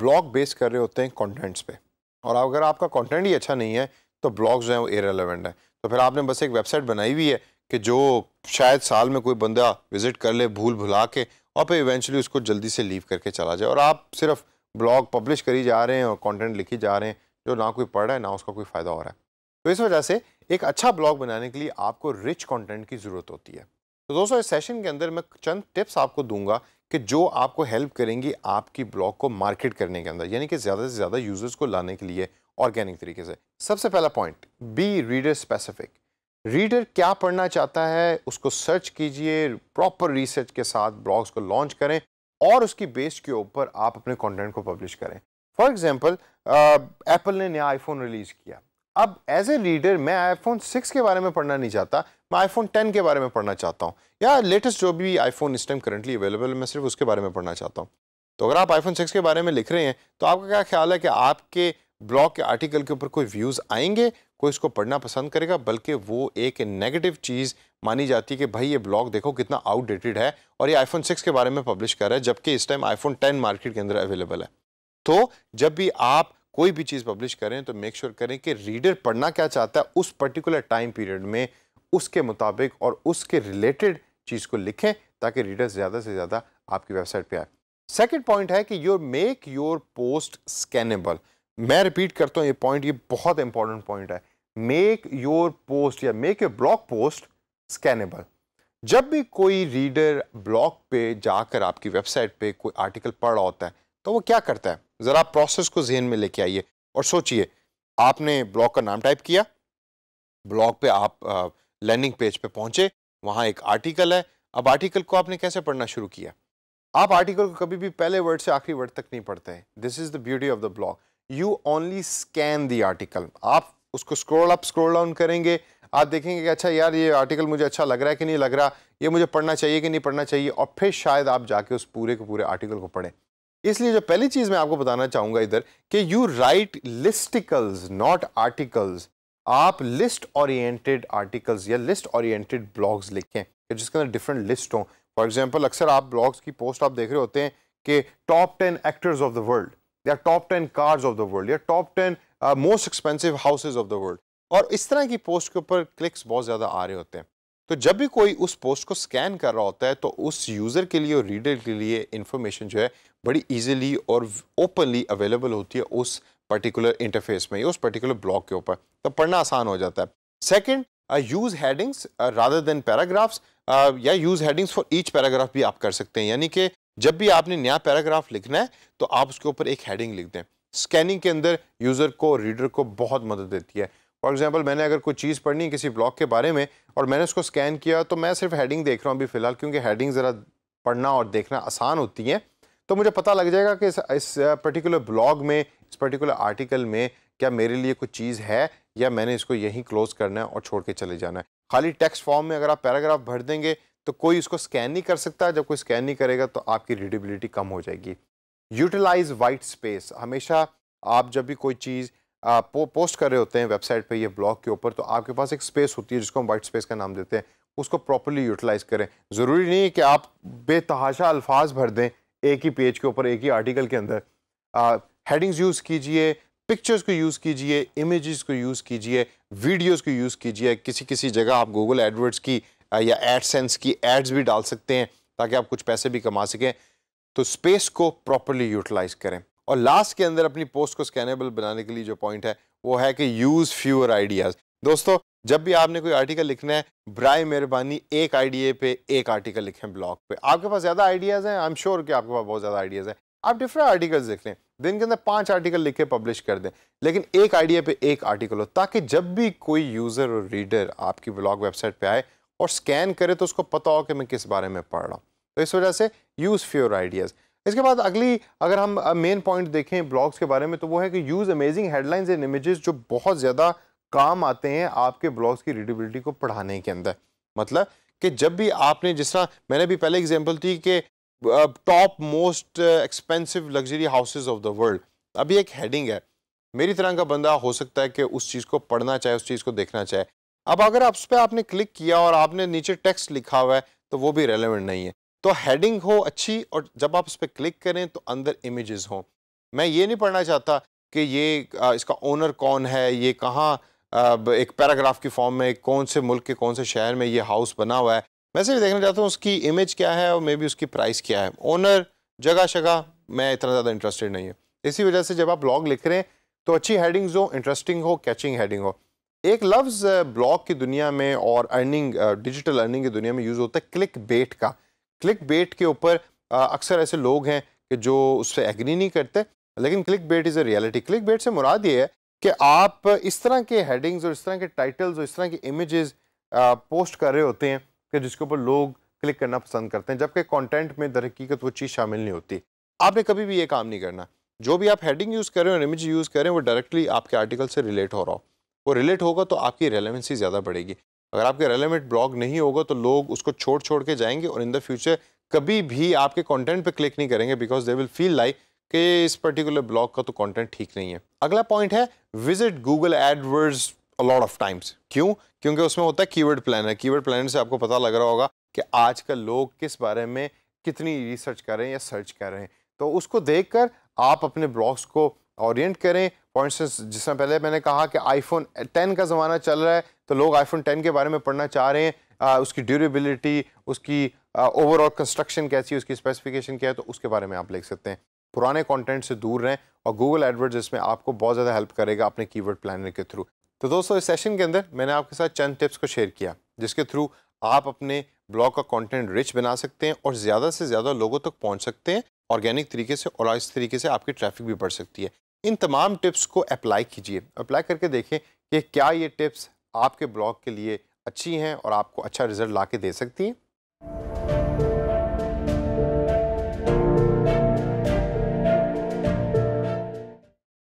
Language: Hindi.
ब्लॉग बेस कर रहे होते हैं कंटेंट्स पे और अगर आपका कंटेंट ही अच्छा नहीं है तो ब्लॉग जो हैं वो इरेलीवेंट हैं तो फिर आपने बस एक वेबसाइट बनाई हुई है कि जो शायद साल में कोई बंदा विज़िट कर ले भूल भुला के और फिर इवेंचुअली उसको जल्दी से लीव करके चला जाए और आप सिर्फ ब्लॉग पब्लिश करी जा रहे हैं और कंटेंट लिखी जा रहे हैं जो ना कोई पढ़ रहा है ना उसका कोई फ़ायदा हो रहा है तो इस वजह से एक अच्छा ब्लॉग बनाने के लिए आपको रिच कंटेंट की ज़रूरत होती है तो दोस्तों इस सेशन के अंदर मैं चंद टिप्स आपको दूंगा कि जो आपको हेल्प करेंगी आपकी ब्लॉग को मार्केट करने के अंदर यानी कि ज़्यादा से ज़्यादा यूज़र्स को लाने के लिए ऑर्गेनिक तरीके से सबसे पहला point B reader specific reader क्या पढ़ना चाहता है उसको सर्च कीजिए प्रॉपर रिसर्च के साथ ब्लॉग्स को लॉन्च करें और उसकी बेस के ऊपर आप अपने कॉन्टेंट को पब्लिश करें फॉर एग्जाम्पल एप्पल ने नया आईफोन रिलीज़ किया अब एज ए रीडर मैं आईफोन सिक्स के बारे में पढ़ना नहीं चाहता मैं आईफोन 10 के बारे में पढ़ना चाहता हूँ या लेटेस्ट जो भी आईफोन इस टाइम करंटली अवेलेबल है मैं सिर्फ उसके बारे में पढ़ना चाहता हूँ तो अगर आप आईफोन 6 के बारे में लिख रहे हैं तो आपका क्या ख्याल है कि आपके ब्लॉग के आर्टिकल के ऊपर कोई व्यूज़ आएंगे कोई इसको पढ़ना पसंद करेगा बल्कि वो एक नेगेटिव चीज़ मानी जाती है कि भाई ये ब्लॉग देखो कितना आउटडेटेड है और ये आईफोन सिक्स के बारे में पब्लिश कर रहा है जबकि इस टाइम आईफोन टेन मार्केट के अंदर अवेलेबल है तो जब भी आप कोई भी चीज़ पब्लिश करें तो मेक श्योर sure करें कि रीडर पढ़ना क्या चाहता है उस पर्टिकुलर टाइम पीरियड में उसके मुताबिक और उसके रिलेटेड चीज़ को लिखें ताकि रीडर्स ज़्यादा से ज़्यादा आपकी वेबसाइट पे आए सेकंड पॉइंट है कि your make your post scannable मैं रिपीट करता हूँ ये पॉइंट ये बहुत इंपॉर्टेंट पॉइंट है मेक योर पोस्ट या make your blog post scannable जब भी कोई रीडर ब्लॉग पे जाकर आपकी वेबसाइट पे कोई आर्टिकल पढ़ रहा होता है तो वो क्या करता है ज़रा प्रोसेस को जहन में लेके आइए और सोचिए आपने ब्लॉग का नाम टाइप किया ब्लॉग पे आप लैंडिंग पेज पे पहुंचे वहां एक आर्टिकल है अब आर्टिकल को आपने कैसे पढ़ना शुरू किया आप आर्टिकल को कभी भी पहले वर्ड से आखिरी वर्ड तक नहीं पढ़ते हैं this is the beauty of the blog you only scan the article आप उसको स्क्रोल अप स्क्रोल डाउन करेंगे आप देखेंगे कि अच्छा यार ये आर्टिकल मुझे अच्छा लग रहा है कि नहीं लग रहा ये मुझे पढ़ना चाहिए कि नहीं पढ़ना चाहिए और फिर शायद आप जाके उस पूरे के पूरे आर्टिकल को पढ़ें इसलिए जो पहली चीज़ मैं आपको बताना चाहूँगा इधर कि you write listicles not articles आप लिस्ट ओरिएंटेड आर्टिकल्स या लिस्ट ओरिएंटेड ब्लॉग्स लिखें कि जिसके अंदर डिफरेंट लिस्ट हों फॉर एग्जांपल अक्सर आप ब्लॉग्स की पोस्ट आप देख रहे होते हैं कि top ten actors of the world या top ten cars of the world या top ten most expensive houses of the world और इस तरह की पोस्ट के ऊपर क्लिक्स बहुत ज़्यादा आ रहे होते हैं तो जब भी कोई उस पोस्ट को स्कैन कर रहा होता है तो उस यूज़र के लिए और रीडर के लिए इन्फॉर्मेशन जो है बड़ी ईजिली और ओपनली अवेलेबल होती है उस पर्टिकुलर इंटरफेस में उस पर्टिकुलर ब्लॉक के ऊपर तो पढ़ना आसान हो जाता है second use headings rather than paragraphs या use headings for each paragraph भी आप कर सकते हैं यानी कि जब भी आपने नया पैराग्राफ लिखना है तो आप उसके ऊपर एक हैडिंग लिख दें स्कैनिंग के अंदर यूज़र को रीडर को बहुत मदद देती है फॉर एग्जाम्पल मैंने अगर कोई चीज़ पढ़नी है किसी ब्लॉग के बारे में और मैंने उसको स्कैन किया तो मैं सिर्फ हेडिंग देख रहा हूँ अभी फ़िलहाल क्योंकि हेडिंग ज़रा पढ़ना और देखना आसान होती हैं तो मुझे पता लग जाएगा कि इस, इस पर्टिकुलर uh, ब्लॉग में इस पर्टिकुलर आर्टिकल में क्या मेरे लिए कुछ चीज़ है या मैंने इसको यहीं क्लोज करना है और छोड़ के चले जाना है खाली टेक्स्ट फॉर्म में अगर आप पैराग्राफ भर देंगे तो कोई इसको स्कैन नहीं कर सकता जब कोई स्कैन नहीं करेगा तो आपकी रीडेबिलिटी कम हो जाएगी यूटिलाइज वाइट स्पेस हमेशा आप जब भी कोई चीज़ पो, पोस्ट कर रहे होते हैं वेबसाइट पे या ब्लॉग के ऊपर तो आपके पास एक स्पेस होती है जिसको हम वाइट स्पेस का नाम देते हैं उसको प्रॉपरली यूटिलाइज करें ज़रूरी नहीं है कि आप बेतहाशा अल्फाज भर दें एक ही पेज के ऊपर एक ही आर्टिकल के अंदर हेडिंग्स यूज़ कीजिए पिक्चर्स को यूज़ कीजिए इमेजेस को यूज़ कीजिए वीडियोस को यूज़ कीजिए किसी किसी जगह आप गूगल एडवर्ड्स की या एडसेंस की एड्स भी डाल सकते हैं ताकि आप कुछ पैसे भी कमा सकें तो स्पेस को प्रॉपरली यूटिलाइज करें और लास्ट के अंदर अपनी पोस्ट को स्कैनेबल बनाने के लिए जो पॉइंट है वो है कि यूज़ फ्यूअर आइडियाज़ दोस्तों जब भी आपने कोई आर्टिकल लिखना है ब्राय मेहरबानी एक आइडिए पे एक आर्टिकल लिखें ब्लॉग पे आपके पास ज़्यादा आइडियाज़ हैं आई एम श्योर कि आपके पास बहुत ज़्यादा आइडियाज़ हैं आप डिफरेंट आर्टिकल्स लिख लें दिन के अंदर पांच आर्टिकल लिख के पब्लिश कर दें लेकिन एक आइडिया पे एक आर्टिकल हो ताकि जब भी कोई यूज़र और रीडर आपकी ब्लॉग वेबसाइट पे आए और स्कैन करे तो उसको पता हो कि मैं किस बारे में पढ़ रहा हूँ तो इस वजह से यूज़ फ्योर आइडियाज़ इसके बाद अगली अगर हम मेन पॉइंट देखें ब्लॉग्स के बारे में तो वो है कि use amazing headlines and images जो बहुत ज़्यादा काम आते हैं आपके ब्लॉग्स की रीडेबिलिटी को पढ़ाने के अंदर मतलब कि जब भी आपने जिस तरह मैंने भी पहले एग्जांपल थी कि top most expensive luxury houses of the world अभी एक हेडिंग है मेरी तरह का बंदा हो सकता है कि उस चीज़ को पढ़ना चाहे उस चीज़ को देखना चाहे अब अगर आप उस पर आपने क्लिक किया और आपने नीचे टेक्स्ट लिखा हुआ है तो वो भी रेलिवेंट नहीं है तो हेडिंग हो अच्छी और जब आप उस पर क्लिक करें तो अंदर इमेजेस हों मैं ये नहीं पढ़ना चाहता कि ये इसका ओनर कौन है ये कहाँ एक पैराग्राफ की फॉर्म में कौन से मुल्क के कौन से शहर में ये हाउस बना हुआ है वैसे भी देखना चाहता हूँ उसकी इमेज क्या है और मे बी उसकी प्राइस क्या है ओनर जगह शगह मैं इतना ज़्यादा इंटरेस्टेड नहीं है इसी वजह से जब आप ब्लॉग लिख रहे हैं तो अच्छी हेडिंग्स हो इंटरेस्टिंग हो कैचिंग हेडिंग हो एक लफ्ज़ ब्लॉग की दुनिया में और अर्निंग डिजिटल अर्निंग की दुनिया में यूज़ होता है क्लिक बेट का क्लिक बेट के ऊपर अक्सर ऐसे लोग हैं कि जो उससे एग्री नहीं करते लेकिन click bait is a reality click bait से मुराद ये है कि आप इस तरह के हेडिंग्स और इस तरह के टाइटल्स और इस तरह के इमेजेस पोस्ट कर रहे होते हैं कि जिसके ऊपर लोग क्लिक करना पसंद करते हैं जबकि कंटेंट में हकीकत वो चीज़ शामिल नहीं होती आपने कभी भी ये काम नहीं करना जो भी आप हेडिंग यूज़ करें और इमेज यूज़ करें वो डायरेक्टली आपके आर्टिकल से रिलेट हो रहा हो वो रिलेट होगा तो आपकी रेलिवेंसी ज़्यादा बढ़ेगी अगर आपके रेलिवेंट ब्लॉग नहीं होगा तो लोग उसको छोड़ छोड़ के जाएंगे और इन द फ्यूचर कभी भी आपके कंटेंट पे क्लिक नहीं करेंगे because they will feel like कि इस पर्टिकुलर ब्लॉग का तो कंटेंट ठीक नहीं है अगला पॉइंट है visit Google AdWords a lot of times क्यों क्योंकि उसमें होता है कीवर्ड प्लानर कीवर्ड प्लानर से आपको पता लग रहा होगा कि आजकल लोग किस बारे में कितनी रिसर्च कर रहे हैं या सर्च कर रहे हैं तो उसको देख कर आप अपने ब्लॉग्स को ऑरियंट करें फॉर इंस्टेंस जिसमें पहले मैंने कहा कि आईफोन टेन का ज़माना चल रहा है तो लोग आईफोन टेन के बारे में पढ़ना चाह रहे हैं आ, उसकी ड्यूरेबिलिटी उसकी ओवरऑल कंस्ट्रक्शन कैसी है उसकी स्पेसिफिकेशन क्या है तो उसके बारे में आप लिख सकते हैं पुराने कंटेंट से दूर रहें और गूगल एडवर्ट जिसमें आपको बहुत ज़्यादा हेल्प करेगा अपने कीवर्ड प्लानर के थ्रू तो दोस्तों इस सेशन के अंदर मैंने आपके साथ चंद टिप्स को शेयर किया जिसके थ्रू आप अपने ब्लॉग का कंटेंट रिच बना सकते हैं और ज़्यादा से ज़्यादा लोगों तक पहुंच सकते हैं ऑर्गेनिक तरीके से और इस तरीके से आपकी ट्रैफिक भी बढ़ सकती है इन तमाम टिप्स को अप्लाई कीजिए अप्लाई करके देखें कि क्या ये टिप्स आपके ब्लॉग के लिए अच्छी हैं और आपको अच्छा रिजल्ट ला के दे सकती हैं